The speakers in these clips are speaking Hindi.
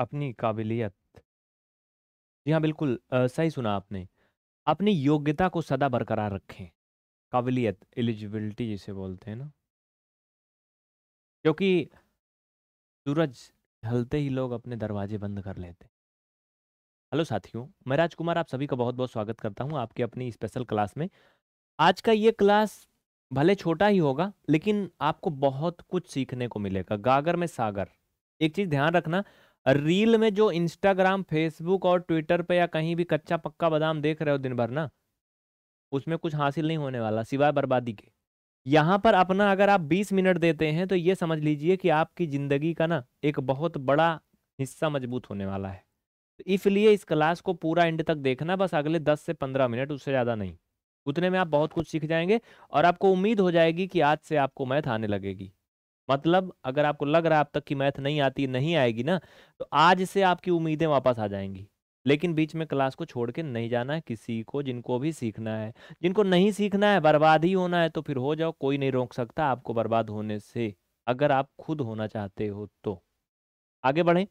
अपनी काबिलियत। जी हाँ, बिल्कुल सही सुना आपने। अपनी योग्यता को सदा बरकरार रखें। काबिलियत एलिजिबिलिटी जिसे बोलते हैं ना। क्योंकि सूरज ढलते ही लोग अपने दरवाजे बंद कर लेते हैं। हेलो साथियों, मैं राजकुमार आप सभी का बहुत-बहुत स्वागत करता हूँ आपकी अपनी स्पेशल क्लास में। आज का ये क्लास भले छोटा ही होगा, लेकिन आपको बहुत कुछ सीखने को मिलेगा, गागर में सागर। एक चीज़ ध्यान रखना रील में जो इंस्टाग्राम फेसबुक और ट्विटर पे या कहीं भी कच्चा पक्का बादाम देख रहे हो दिन भर ना उसमें कुछ हासिल नहीं होने वाला सिवाय बर्बादी के यहाँ पर अपना अगर आप 20 मिनट देते हैं तो ये समझ लीजिए कि आपकी ज़िंदगी का ना एक बहुत बड़ा हिस्सा मजबूत होने वाला है तो इसलिए इस क्लास को पूरा एंड तक देखना बस अगले 10 से 15 मिनट उससे ज़्यादा नहीं उतने में आप बहुत कुछ सीख जाएंगे और आपको उम्मीद हो जाएगी कि आज से आपको मैथ आने लगेगी मतलब अगर आपको लग रहा है अब तक की मैथ नहीं आती नहीं आएगी ना तो आज से आपकी उम्मीदें वापस आ जाएंगी लेकिन बीच में क्लास को छोड़ के नहीं जाना है किसी को जिनको भी सीखना है जिनको नहीं सीखना है बर्बाद ही होना है तो फिर हो जाओ कोई नहीं रोक सकता आपको बर्बाद होने से अगर आप खुद होना चाहते हो तो आगे बढ़ें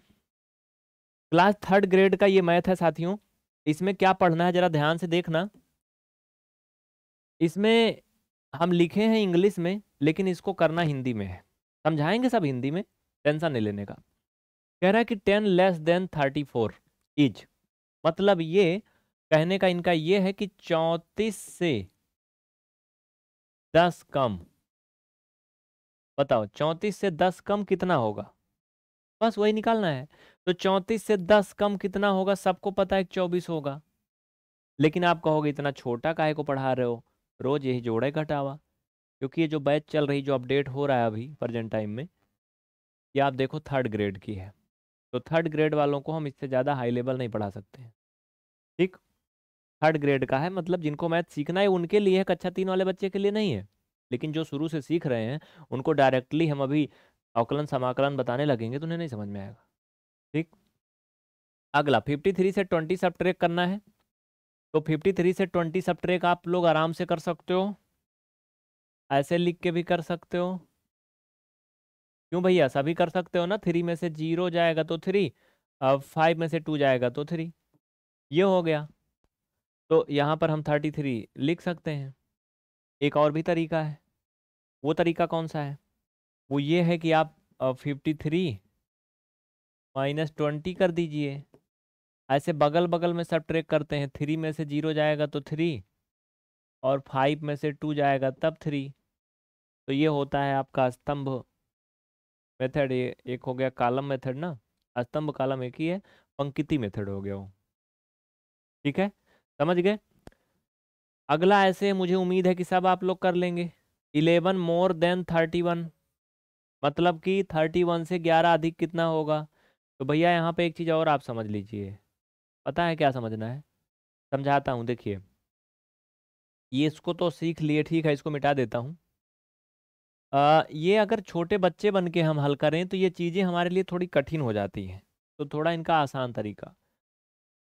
क्लास थर्ड ग्रेड का ये मैथ है साथियों इसमें क्या पढ़ना है जरा ध्यान से देखना इसमें हम लिखे हैं इंग्लिश में लेकिन इसको करना हिंदी में है समझाएंगे सब हिंदी में टेंशन नहीं लेने का कह रहा है कि ten less than thirty four is मतलब ये कहने का इनका ये है कि चौंतीस से दस कम बताओ चौंतीस से दस कम कितना होगा बस वही निकालना है तो चौंतीस से दस कम कितना होगा सबको पता है चौबीस होगा लेकिन आप कहोगे इतना छोटा काहे को पढ़ा रहे हो रोज यही जोड़े घटावा क्योंकि ये जो बैच चल रही जो अपडेट हो रहा है अभी प्रजेंट टाइम में ये आप देखो थर्ड ग्रेड की है तो थर्ड ग्रेड वालों को हम इससे ज़्यादा हाई लेवल नहीं पढ़ा सकते हैं ठीक थर्ड ग्रेड का है मतलब जिनको मैथ सीखना है उनके लिए है कक्षा अच्छा तीन वाले बच्चे के लिए नहीं है लेकिन जो शुरू से सीख रहे हैं उनको डायरेक्टली हम अभी अवकलन समाकलन बताने लगेंगे तो उन्हें नहीं समझ में आएगा ठीक अगला फिफ्टी थ्री से ट्वेंटी सब ट्रेक करना है तो फिफ्टी थ्री से ट्वेंटी सब ट्रेक आप लोग आराम से कर सकते हो ऐसे लिख के भी कर सकते हो क्यों भैया सभी कर सकते हो ना थ्री में से जीरो जाएगा तो थ्री अब फाइव में से टू जाएगा तो थ्री ये हो गया तो यहाँ पर हम थर्टी थ्री लिख सकते हैं एक और भी तरीका है वो तरीका कौन सा है वो ये है कि आप फिफ्टी थ्री माइनस ट्वेंटी कर दीजिए ऐसे बगल बगल में सब ट्रेक करते हैं थ्री में से जीरो जाएगा तो थ्री और फाइव में से टू जाएगा तब थ्री तो ये होता है आपका स्तंभ मेथड ये एक हो गया कालम मेथड ना स्तंभ कालम एक ही है पंक्ति मेथड हो गया वो ठीक है समझ गए अगला ऐसे मुझे उम्मीद है कि सब आप लोग कर लेंगे eleven more than thirty one मतलब कि थर्टी वन से ग्यारह अधिक कितना होगा तो भैया यहाँ पे एक चीज़ और आप समझ लीजिए पता है क्या समझना है समझाता हूँ देखिए ये इसको तो सीख लिए ठीक है इसको मिटा देता हूँ ये अगर छोटे बच्चे बन के हम हल करें तो ये चीज़ें हमारे लिए थोड़ी कठिन हो जाती हैं तो थोड़ा इनका आसान तरीका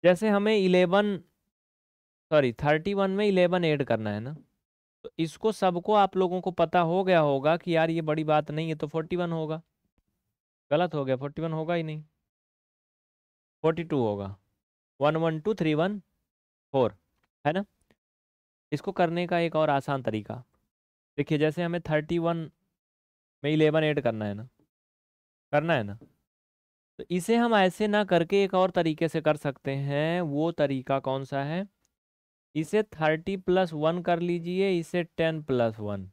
जैसे हमें इलेवन सॉरी थर्टी वन में इलेवन ऐड करना है ना तो इसको सबको आप लोगों को पता हो गया होगा कि यार ये बड़ी बात नहीं है तो फोर्टी वन होगा गलत हो गया फोर्टी वन होगा ही नहीं फोर्टी टू होगा one one two three one four है ना इसको करने का एक और आसान तरीका देखिए जैसे हमें थर्टी वन में इलेवन ऐड करना है ना करना है ना तो इसे हम ऐसे ना करके एक और तरीके से कर सकते हैं वो तरीका कौन सा है इसे थर्टी प्लस वन कर लीजिए इसे टेन प्लस वन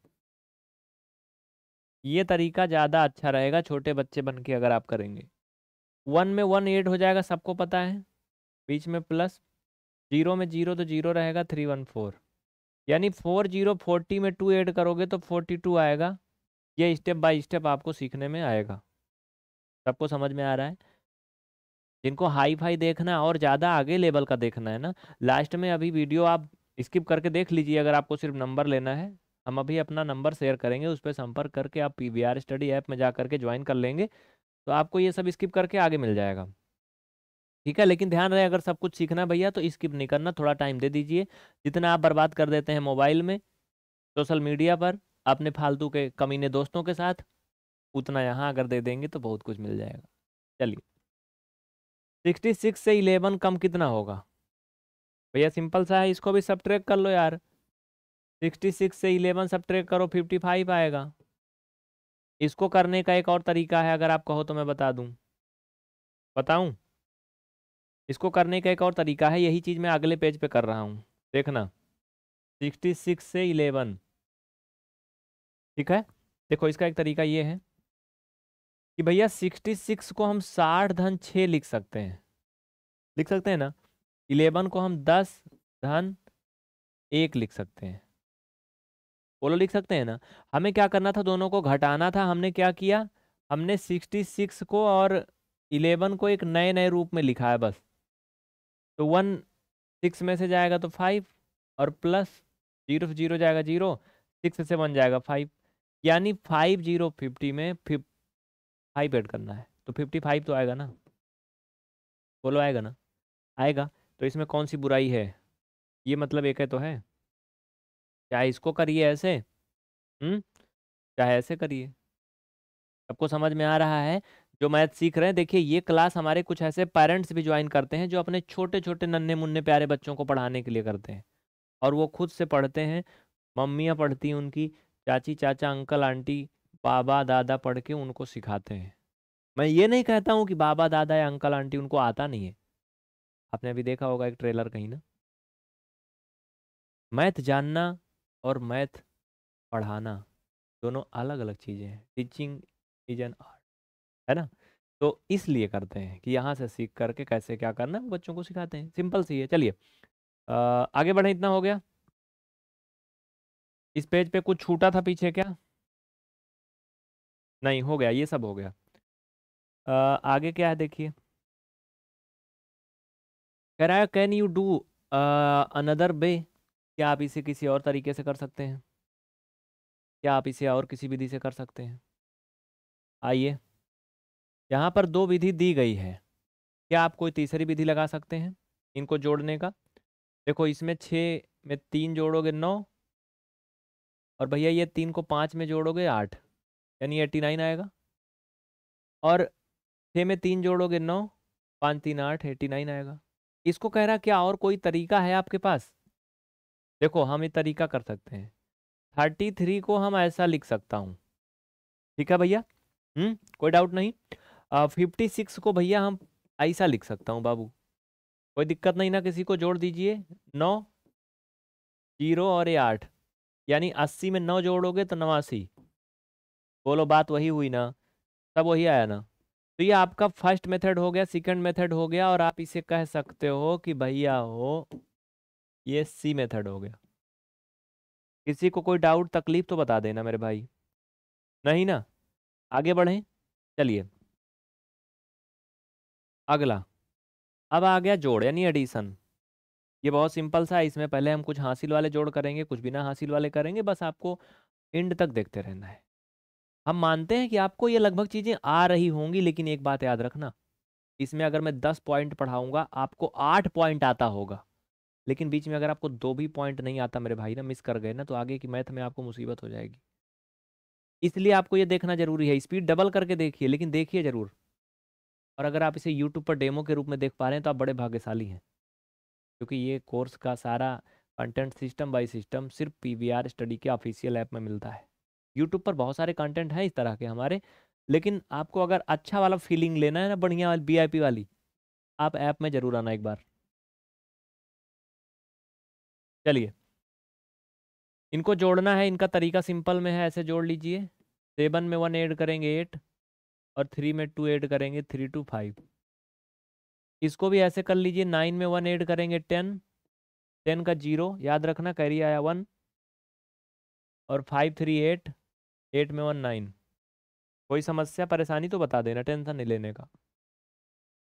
ये तरीका ज़्यादा अच्छा रहेगा छोटे बच्चे बन के अगर आप करेंगे वन में वन एड हो जाएगा सबको पता है बीच में प्लस जीरो में जीरो तो जीरो रहेगा थ्री वन फोर यानी फोर जीरो फोर्टी में टू ऐड करोगे तो फोर्टी टू आएगा ये स्टेप बाय स्टेप आपको सीखने में आएगा सबको समझ में आ रहा है जिनको हाई फाई देखना है और ज़्यादा आगे लेवल का देखना है ना लास्ट में अभी वीडियो आप स्किप करके देख लीजिए अगर आपको सिर्फ नंबर लेना है हम अभी अपना नंबर शेयर करेंगे उस पर संपर्क करके आप पी स्टडी ऐप में जा करके ज्वाइन कर लेंगे तो आपको ये सब स्किप करके आगे मिल जाएगा ठीक है लेकिन ध्यान रहे अगर सब कुछ सीखना भैया तो स्किप नहीं करना थोड़ा टाइम दे दीजिए जितना आप बर्बाद कर देते हैं मोबाइल में सोशल मीडिया पर अपने फालतू के कमीने दोस्तों के साथ उतना यहाँ अगर दे देंगे तो बहुत कुछ मिल जाएगा चलिए सिक्सटी सिक्स से इलेवन कम कितना होगा भैया सिंपल सा है इसको भी सब कर लो यार सिक्सटी सिक्स से इलेवन सब करो फिफ्टी फाइव आएगा इसको करने का एक और तरीका है अगर आप कहो तो मैं बता दूँ बताऊँ इसको करने का एक और तरीका है यही चीज़ मैं अगले पेज पे कर रहा हूँ देखना सिक्सटी सिक्स से इलेवन ठीक है देखो इसका एक तरीका ये है कि भैया सिक्सटी सिक्स को हम साठ धन छः लिख सकते हैं लिख सकते हैं ना इलेवन को हम दस धन एक लिख सकते हैं बोलो लिख सकते हैं ना हमें क्या करना था दोनों को घटाना था हमने क्या किया हमने सिक्सटी सिक्स को और इलेवन को एक नए नए रूप में लिखा है बस तो वन सिक्स में से जाएगा तो फाइव और प्लस जीरो से जीरो जाएगा जीरो सिक्स से वन जाएगा फाइव यानी फाइव जीरो फिफ्टी में फिफ फाइव एड करना है तो फिफ्टी फाइव तो आएगा ना बोलो आएगा ना आएगा तो इसमें कौन सी बुराई है ये मतलब एक है तो है चाहे इसको करिए ऐसे हम्म चाहे ऐसे करिए आपको समझ में आ रहा है जो मैथ सीख रहे हैं देखिए ये क्लास हमारे कुछ ऐसे पेरेंट्स भी ज्वाइन करते हैं जो अपने छोटे छोटे नन्हे मुन्ने प्यारे बच्चों को पढ़ाने के लिए करते हैं और वो खुद से पढ़ते हैं मम्मियाँ पढ़ती हैं उनकी चाची चाचा अंकल आंटी बाबा दादा पढ़ के उनको सिखाते हैं मैं ये नहीं कहता हूँ कि बाबा दादा या अंकल आंटी उनको आता नहीं है आपने अभी देखा होगा एक ट्रेलर कहीं ना मैथ जानना और मैथ पढ़ाना दोनों अलग अलग चीज़ें हैं टीचिंग इज एन आर्ट है ना तो इसलिए करते हैं कि यहाँ से सीख करके कैसे क्या करना है बच्चों को सिखाते हैं सिंपल सी है चलिए आगे बढ़े इतना हो गया इस पेज पे कुछ छूटा था पीछे क्या नहीं हो गया ये सब हो गया आ, आगे क्या है देखिए कह रहा है can you do another way क्या आप इसे किसी और तरीके से कर सकते हैं क्या आप इसे और किसी विधि से कर सकते हैं आइए यहाँ पर दो विधि दी गई है क्या आप कोई तीसरी विधि लगा सकते हैं इनको जोड़ने का देखो इसमें छः में तीन जोड़ोगे नौ और भैया ये तीन को पाँच में जोड़ोगे आठ यानी एट्टी नाइन आएगा और छः में तीन जोड़ोगे नौ पाँच तीन आठ एट्टी नाइन आएगा इसको कह रहा क्या और कोई तरीका है आपके पास देखो हम ये तरीका कर सकते हैं थर्टी थ्री को हम ऐसा लिख सकता हूँ ठीक है भैया हम्म, कोई डाउट नहीं फिफ्टी सिक्स को भैया हम ऐसा लिख सकता हूँ बाबू कोई दिक्कत नहीं ना किसी को जोड़ दीजिए नौ जीरो और ये आठ यानी अस्सी में नौ जोड़ोगे तो नवासी बोलो बात वही हुई ना सब वही आया ना तो ये आपका फर्स्ट मेथड हो गया सेकंड मेथड हो गया और आप इसे कह सकते हो कि भैया हो ये सी मेथड हो गया किसी को कोई डाउट तकलीफ तो बता देना मेरे भाई नहीं ना आगे बढ़ें चलिए अगला अब आ गया जोड़ यानी एडिशन ये बहुत सिंपल सा है इसमें पहले हम कुछ हासिल वाले जोड़ करेंगे कुछ बिना हासिल वाले करेंगे बस आपको एंड तक देखते रहना है हम मानते हैं कि आपको ये लगभग चीज़ें आ रही होंगी लेकिन एक बात याद रखना इसमें अगर मैं दस पॉइंट पढ़ाऊँगा आपको आठ पॉइंट आता होगा लेकिन बीच में अगर आपको दो भी पॉइंट नहीं आता मेरे भाई ना मिस कर गए ना तो आगे की मैथ में आपको मुसीबत हो जाएगी इसलिए आपको ये देखना जरूरी है स्पीड डबल करके देखिए लेकिन देखिए जरूर और अगर आप इसे यूट्यूब पर डेमो के रूप में देख पा रहे हैं तो आप बड़े भाग्यशाली हैं क्योंकि ये कोर्स का सारा कंटेंट सिस्टम बाय सिस्टम सिर्फ आर स्टडी के ऑफिशियल ऐप में मिलता है यूट्यूब पर बहुत सारे कंटेंट हैं इस तरह के हमारे लेकिन आपको अगर अच्छा वाला फीलिंग लेना है ना बढ़िया वाली पी वाली आप ऐप में ज़रूर आना एक बार चलिए इनको जोड़ना है इनका तरीका सिंपल में है ऐसे जोड़ लीजिए सेवन में वन ऐड करेंगे एट और थ्री में टू ऐड करेंगे थ्री टू फाइव इसको भी ऐसे कर लीजिए नाइन में वन ऐड करेंगे टेन टेन का जीरो याद रखना कैरी आया वन और फाइव थ्री एट एट में वन नाइन कोई समस्या परेशानी तो बता देना टेंशन नहीं लेने का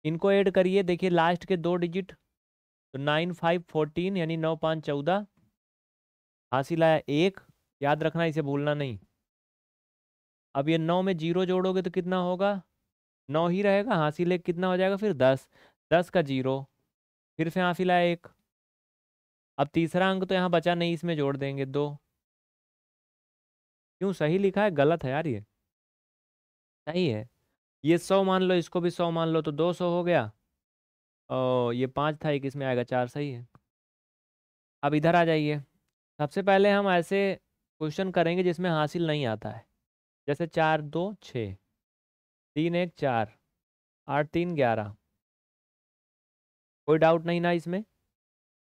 इनको ऐड करिए देखिए लास्ट के दो डिजिट तो नाइन फाइव फोर्टीन यानी नौ पाँच चौदह हासिल आया एक याद रखना इसे भूलना नहीं अब ये नौ में जीरो जोड़ोगे तो कितना होगा नौ ही रहेगा हाँसी ले कितना हो जाएगा फिर दस दस का जीरो फिर से हाँसी लाए एक अब तीसरा अंक तो यहाँ बचा नहीं इसमें जोड़ देंगे दो क्यों सही लिखा है गलत है यार ये सही है ये सौ मान लो इसको भी सौ मान लो तो दो सौ हो गया और ये पाँच था एक इसमें आएगा चार सही है अब इधर आ जाइए सबसे पहले हम ऐसे क्वेश्चन करेंगे जिसमें हासिल नहीं आता है जैसे चार दो छः तीन एक चार आठ तीन ग्यारह कोई डाउट नहीं ना इसमें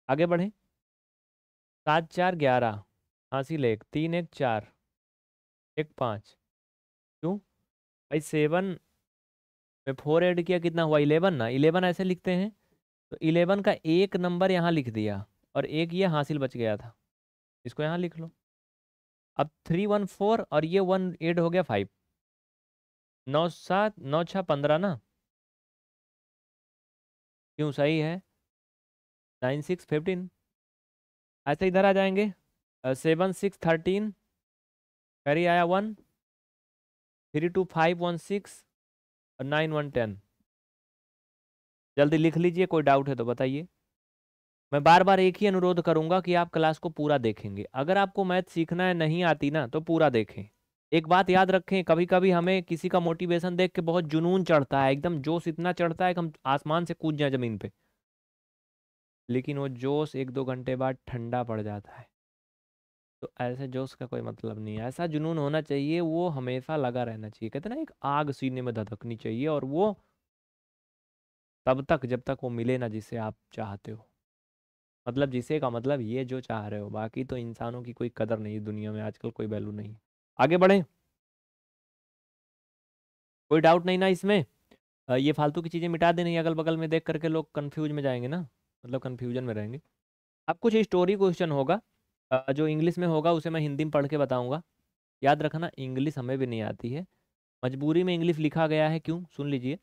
आगे बढ़ें सात चार ग्यारह हाँसी लेख तीन एक चार एक पाँच क्यों भाई सेवन में फोर एड किया कितना हुआ इलेवन ना इलेवन ऐसे लिखते हैं तो इलेवन का एक नंबर यहाँ लिख दिया और एक ये हासिल बच गया था इसको यहाँ लिख लो अब थ्री वन फोर और ये वन एट हो गया फाइव नौ सात नौ छः पंद्रह ना क्यों सही है नाइन सिक्स फिफ्टीन ऐसे इधर आ जाएंगे सेवन सिक्स थर्टीन करी आया one three two five one six और नाइन वन टेन जल्दी लिख लीजिए कोई डाउट है तो बताइए मैं बार बार एक ही अनुरोध करूंगा कि आप क्लास को पूरा देखेंगे अगर आपको मैथ सीखना है नहीं आती ना तो पूरा देखें एक बात याद रखें कभी कभी हमें किसी का मोटिवेशन देख के बहुत जुनून चढ़ता है एकदम जोश इतना चढ़ता है कि हम आसमान से कूद जाए ज़मीन पे लेकिन वो जोश एक दो घंटे बाद ठंडा पड़ जाता है तो ऐसे जोश का कोई मतलब नहीं है ऐसा जुनून होना चाहिए वो हमेशा लगा रहना चाहिए कहते ना एक आग सीने में धधकनी चाहिए और वो तब तक जब तक वो मिले ना जिसे आप चाहते हो मतलब जिसे का मतलब ये जो चाह रहे हो बाकी तो इंसानों की कोई कदर नहीं दुनिया में आजकल कोई वैल्यू नहीं आगे बढ़े कोई डाउट नहीं ना इसमें ये फालतू की चीज़ें मिटा देनी अगल बगल में देख करके लोग कन्फ्यूज में जाएंगे ना मतलब कन्फ्यूजन में रहेंगे अब कुछ स्टोरी क्वेश्चन होगा जो इंग्लिश में होगा उसे मैं हिंदी में पढ़ के बताऊंगा याद रखना इंग्लिश हमें भी नहीं आती है मजबूरी में इंग्लिश लिखा गया है क्यों सुन लीजिए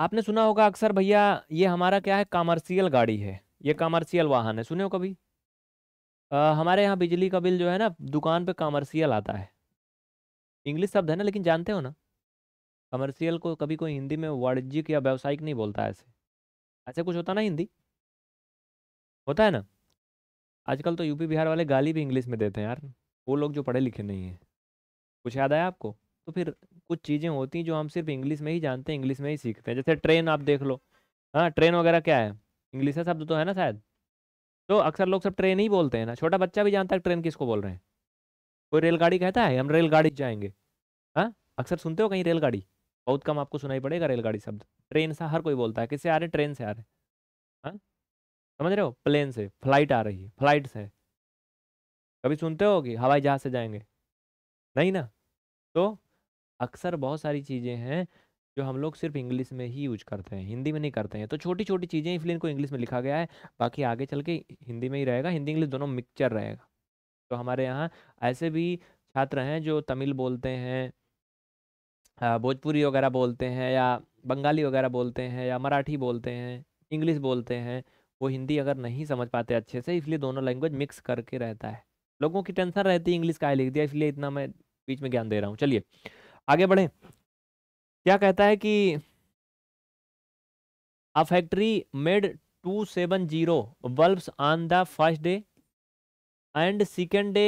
आपने सुना होगा अक्सर भैया ये हमारा क्या है कॉमर्शियल गाड़ी है ये कमर्शियल वाहन है सुने हो कभी आ, हमारे यहाँ बिजली का बिल जो है ना दुकान पे कमर्शियल आता है इंग्लिश शब्द है ना लेकिन जानते हो ना कमर्शियल को कभी कोई हिंदी में वाणिज्यिक या व्यावसायिक नहीं बोलता ऐसे ऐसे कुछ होता ना हिंदी होता है ना आजकल तो यूपी बिहार वाले गाली भी इंग्लिश में देते हैं यार वो लोग जो पढ़े लिखे नहीं हैं कुछ याद आया आपको तो फिर कुछ चीज़ें होती हैं जो हम सिर्फ इंग्लिश में ही जानते हैं इंग्लिश में ही सीखते हैं जैसे ट्रेन आप देख लो हाँ ट्रेन वगैरह क्या है इंग्लिश का शब्द तो है ना शायद तो अक्सर लोग सब ट्रेन ही बोलते हैं ना छोटा बच्चा भी जानता है ट्रेन किसको बोल रहे हैं कोई रेलगाड़ी कहता है हम रेलगाड़ी जाएंगे हाँ अक्सर सुनते हो कहीं रेलगाड़ी बहुत कम आपको सुनाई पड़ेगा रेलगाड़ी शब्द ट्रेन से हर कोई बोलता है किससे आ रहे ट्रेन से आ रहे हैं हाँ? समझ रहे हो प्लेन से फ्लाइट आ रही है फ्लाइट से कभी सुनते हो कि हवाई जहाज़ से जाएंगे नहीं ना तो अक्सर बहुत सारी चीज़ें हैं जो हम लोग सिर्फ इंग्लिश में ही यूज करते हैं हिंदी में नहीं करते हैं तो छोटी छोटी चीज़ें इसलिए इनको इंग्लिश में लिखा गया है बाकी आगे चल के हिंदी में ही रहेगा हिंदी इंग्लिश दोनों मिक्सचर रहेगा तो हमारे यहाँ ऐसे भी छात्र हैं जो तमिल बोलते हैं भोजपुरी वगैरह बोलते हैं या बंगाली वगैरह बोलते हैं या मराठी बोलते हैं इंग्लिश बोलते हैं वो हिंदी अगर नहीं समझ पाते अच्छे से इसलिए दोनों लैंग्वेज मिक्स करके रहता है लोगों की टेंशन रहती है इंग्लिश का लिख दिया इसलिए इतना मैं बीच में ज्ञान दे रहा हूँ चलिए आगे बढ़ें क्या कहता है कि a factory made two seven zero bulbs on the first day and second day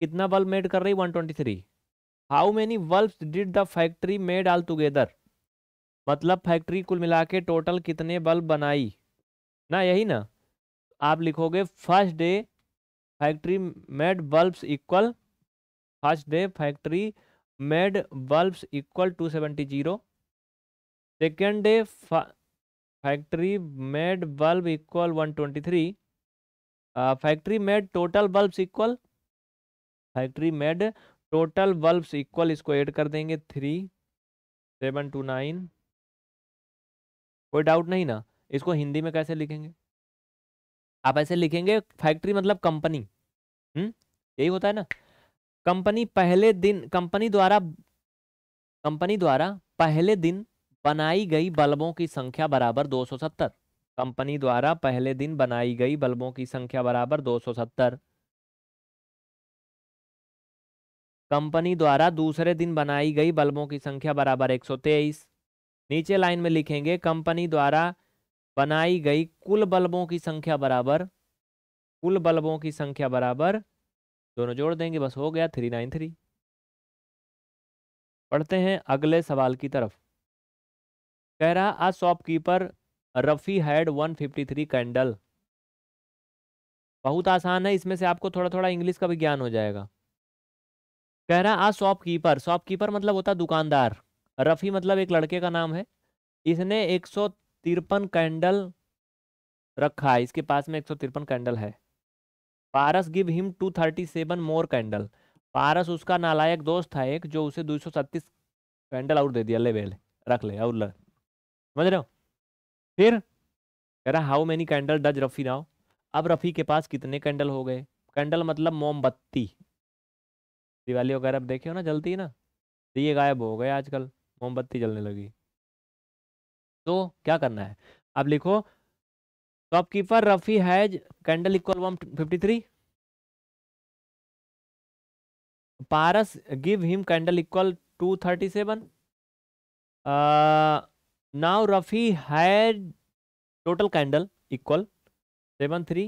कितना बल्ब मेड कर रही one twenty three how many bulbs did the factory made all together मतलब फैक्ट्री कुल मिला के टोटल कितने बल्ब बनाई ना यही ना आप लिखोगे first day factory made bulbs equal first day factory made bulbs equal to seventy zero second day factory made bulb equal one twenty three factory made total bulb equal factory made total bulb equal इसको ऐड कर देंगे थ्री सेवन टू नाइन कोई डाउट नहीं ना इसको हिंदी में कैसे लिखेंगे आप ऐसे लिखेंगे फैक्ट्री मतलब कंपनी हम्म, यही होता है ना कंपनी पहले दिन कंपनी द्वारा कंपनी द्वारा पहले दिन बनाई गई बल्बों की संख्या बराबर 270 कंपनी द्वारा पहले दिन बनाई गई बल्बों की संख्या बराबर 270 कंपनी द्वारा दूसरे दिन बनाई गई बल्बों की संख्या बराबर 123 नीचे लाइन में लिखेंगे कंपनी द्वारा बनाई गई कुल बल्बों की संख्या बराबर कुल बल्बों की संख्या बराबर दोनों जोड़ देंगे बस हो गया थ्री नाइन थ्री पढ़ते हैं अगले सवाल की तरफ कह रहा a shopkeeper Rafi had one fifty three candle बहुत आसान है इसमें से आपको थोड़ा थोड़ा इंग्लिश का भी ज्ञान हो जाएगा कह रहा आ शॉपकीपर शॉपकीपर मतलब होता दुकानदार रफ़ी मतलब एक लड़के का नाम है इसने एक सौ तिरपन कैंडल रखा है इसके पास में एक सौ तिरपन कैंडल है Paras give him two thirty seven more candle Paras उसका नालायक दोस्त था एक जो उसे दो सौ छत्तीस कैंडल और दे दिया ले बेले रख ले और समझ रहे हो फिर कह रहा how many candle does Rafi now अब रफ़ी के पास कितने कैंडल हो गए कैंडल मतलब मोमबत्ती दिवाली वगैरह अब देखे हो ना जलती है ना तो ये गायब हो गए आजकल मोमबत्ती जलने लगी तो क्या करना है अब लिखो शॉपकीपर तो Rafi has candle equal one fifty three Paras give him candle equal two thirty seven now Rafi has total candle equal seven three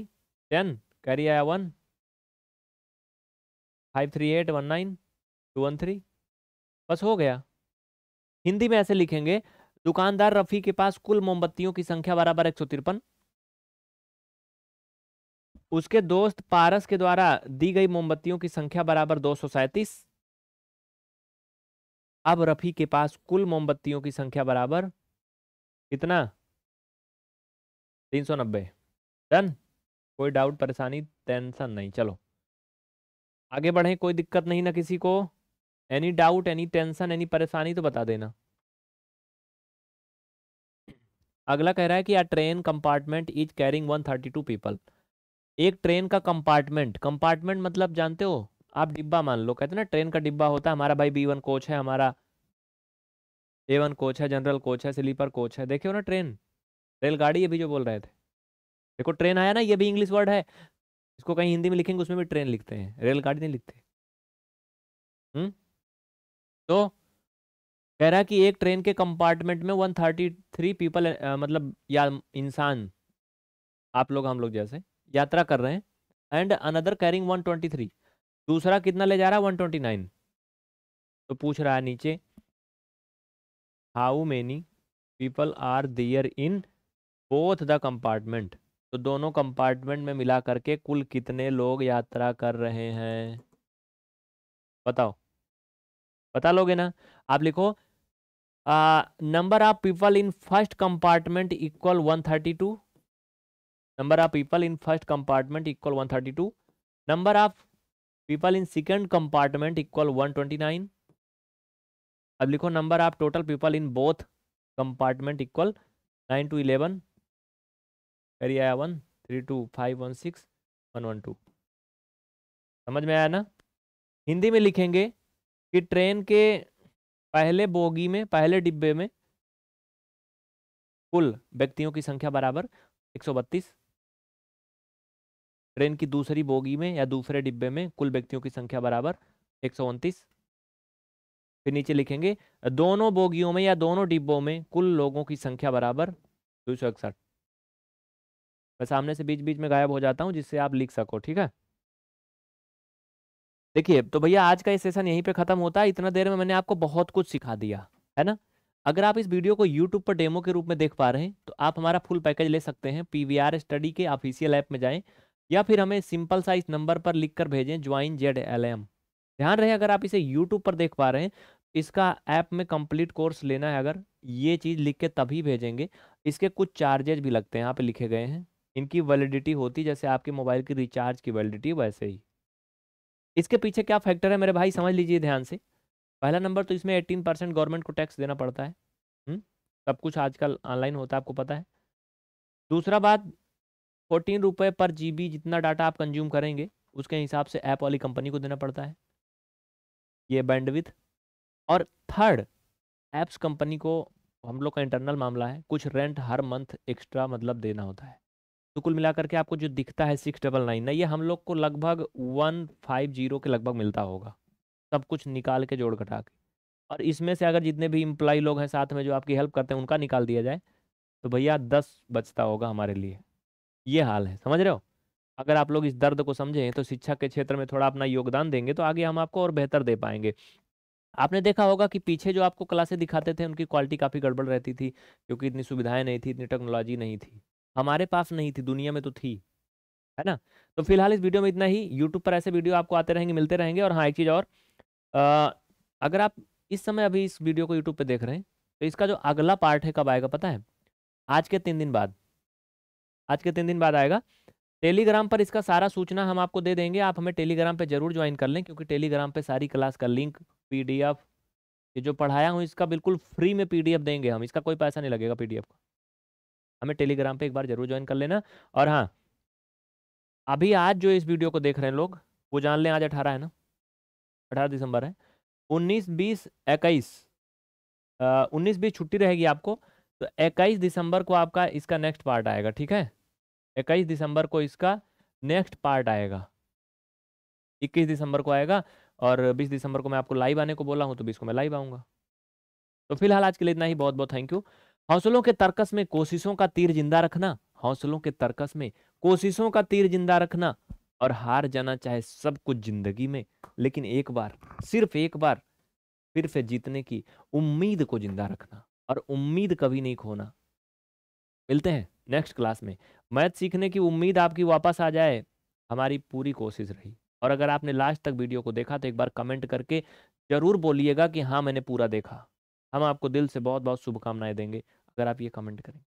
ten carry आया one five three eight one nine two one three बस हो गया हिंदी में ऐसे लिखेंगे दुकानदार रफ़ी के पास कुल मोमबत्तियों की संख्या बराबर एक सौ तिरपन उसके दोस्त पारस के द्वारा दी गई मोमबत्तियों की संख्या बराबर दो अब रफी के पास कुल मोमबत्तियों की संख्या बराबर कितना तीन सौ नब्बे डन कोई डाउट परेशानी टेंशन नहीं चलो आगे बढ़े कोई दिक्कत नहीं ना किसी को any doubt any tension any परेशानी तो बता देना अगला कह रहा है कि a train compartment is carrying 132 people एक ट्रेन का कंपार्टमेंट कंपार्टमेंट मतलब जानते हो आप डिब्बा मान लो कहते ना ट्रेन का डिब्बा होता है हमारा भाई बी वन कोच है हमारा ए वन कोच है जनरल कोच है स्लीपर कोच है देखियो ना ट्रेन रेलगाड़ी अभी जो बोल रहे थे देखो ट्रेन आया ना ये भी इंग्लिश वर्ड है इसको कहीं हिंदी में लिखेंगे उसमें भी ट्रेन लिखते हैं रेलगाड़ी नहीं लिखते हुँ? हम्म? तो कह रहा कि एक ट्रेन के कंपार्टमेंट में वन थर्टी थ्री पीपल मतलब या इंसान आप लोग हम लोग जैसे यात्रा कर रहे हैं एंड अनदर कैरिंग 123 दूसरा कितना ले जा रहा है 129 तो पूछ रहा है नीचे how many people are there in both the compartment तो दोनों कंपार्टमेंट में मिला करके कुल कितने लोग यात्रा कर रहे हैं बताओ बता लोगे ना आप लिखो number of people in first compartment equal 132 number of people in first compartment equal 132 number of people in second compartment equal 129 अब लिखो number of total people in both compartment equal nine two eleven करिए आया one three two five one six one one two समझ में आया ना हिंदी में लिखेंगे कि ट्रेन के पहले बोगी में पहले डिब्बे में कुल व्यक्तियों की संख्या बराबर एक सौ बत्तीस ट्रेन की दूसरी बोगी में या दूसरे डिब्बे में कुल व्यक्तियों की संख्या बराबर एक फिर नीचे लिखेंगे दोनों बोगियों में या दोनों डिब्बों में कुल लोगों की संख्या बराबर दो सौ इकसठ मैं सामने से बीच बीच में गायब हो जाता हूँ जिससे आप लिख सको ठीक है देखिए तो भैया आज का ये सेशन यहीं पे खत्म होता है इतना देर में मैंने आपको बहुत कुछ सिखा दिया है ना अगर आप इस वीडियो को यूट्यूब पर डेमो के रूप में देख पा रहे हैं तो आप हमारा फुल पैकेज ले सकते हैं पी स्टडी के ऑफिशियल ऐप में जाएं या फिर हमें सिंपल साइज नंबर पर लिख कर भेजें ज्वाइन जेड एल एम ध्यान रहे अगर आप इसे यूट्यूब पर देख पा रहे हैं इसका ऐप में कंप्लीट कोर्स लेना है अगर ये चीज़ लिख के तभी भेजेंगे इसके कुछ चार्जेज भी लगते हैं यहाँ पे लिखे गए हैं इनकी वैलिडिटी होती जैसे आपके मोबाइल की रिचार्ज की वैलिडिटी वैसे ही इसके पीछे क्या फैक्टर है मेरे भाई समझ लीजिए ध्यान से पहला नंबर तो इसमें एट्टीन परसेंट गवर्नमेंट को टैक्स देना पड़ता है हुँ? हम्म, सब कुछ आजकल ऑनलाइन होता है आपको पता है दूसरा बात फोर्टीन रुपये पर जीबी जितना डाटा आप कंज्यूम करेंगे उसके हिसाब से ऐप वाली कंपनी को देना पड़ता है ये बैंडविथ और थर्ड ऐप्स कंपनी को हम लोग का इंटरनल मामला है कुछ रेंट हर मंथ एक्स्ट्रा मतलब देना होता है तो कुल मिलाकर के आपको जो दिखता है सिक्स डबल नाइन ना ये हम लोग को लगभग वन फाइव जीरो के लगभग मिलता होगा सब कुछ निकाल के जोड़ घटा के और इसमें से अगर जितने भी इम्प्लॉ लोग हैं साथ में जो आपकी हेल्प करते हैं उनका निकाल दिया जाए तो भैया दस बचता होगा हमारे लिए ये हाल है समझ रहे हो अगर आप लोग इस दर्द को समझें तो शिक्षा के क्षेत्र में थोड़ा अपना योगदान देंगे तो आगे हम आपको और बेहतर दे पाएंगे आपने देखा होगा कि पीछे जो आपको क्लासे दिखाते थे उनकी क्वालिटी काफ़ी गड़बड़ रहती थी क्योंकि इतनी सुविधाएं नहीं थी इतनी टेक्नोलॉजी नहीं थी हमारे पास नहीं थी दुनिया में तो थी है ना तो फिलहाल इस वीडियो में इतना ही यूट्यूब पर ऐसे वीडियो आपको आते रहेंगे मिलते रहेंगे और हाँ एक चीज़ और अगर आप इस समय अभी इस वीडियो को यूट्यूब पर देख रहे हैं तो इसका जो अगला पार्ट है कब आएगा पता है आज के तीन दिन बाद आज के तीन दिन बाद आएगा टेलीग्राम पर इसका सारा सूचना हम आपको दे देंगे आप हमें टेलीग्राम पे जरूर ज्वाइन कर लें क्योंकि टेलीग्राम पर सारी क्लास का लिंक पीडीएफ ये जो पढ़ाया हूँ इसका बिल्कुल फ्री में पीडीएफ देंगे हम इसका कोई पैसा नहीं लगेगा एफ का हमें टेलीग्राम पे एक बार जरूर ज्वाइन कर लेना और हाँ अभी आज जो इस वीडियो को देख रहे हैं लोग वो जान लें आज अठारह है ना अठारह दिसंबर है उन्नीस बीस इक्कीस उन्नीस बीस छुट्टी रहेगी आपको तो इक्कीस दिसंबर को आपका इसका नेक्स्ट पार्ट आएगा ठीक है इक्कीस दिसंबर को इसका नेक्स्ट पार्ट आएगा इक्कीस दिसंबर को आएगा और बीस दिसंबर को मैं आपको लाइव आने को बोला हूँ तो बीस को मैं लाइव आऊँगा तो फिलहाल आज के लिए इतना ही बहुत बहुत थैंक यू हौसलों के तर्कस में कोशिशों का तीर जिंदा रखना हौसलों के तर्कस में कोशिशों का तीर जिंदा रखना और हार जाना चाहे सब कुछ जिंदगी में लेकिन एक बार सिर्फ एक बार फिर से जीतने की उम्मीद को जिंदा रखना और उम्मीद कभी नहीं खोना मिलते हैं नेक्स्ट क्लास में मैथ सीखने की उम्मीद आपकी वापस आ जाए हमारी पूरी कोशिश रही और अगर आपने लास्ट तक वीडियो को देखा तो एक बार कमेंट करके ज़रूर बोलिएगा कि हाँ मैंने पूरा देखा हम आपको दिल से बहुत बहुत शुभकामनाएं देंगे अगर आप ये कमेंट करें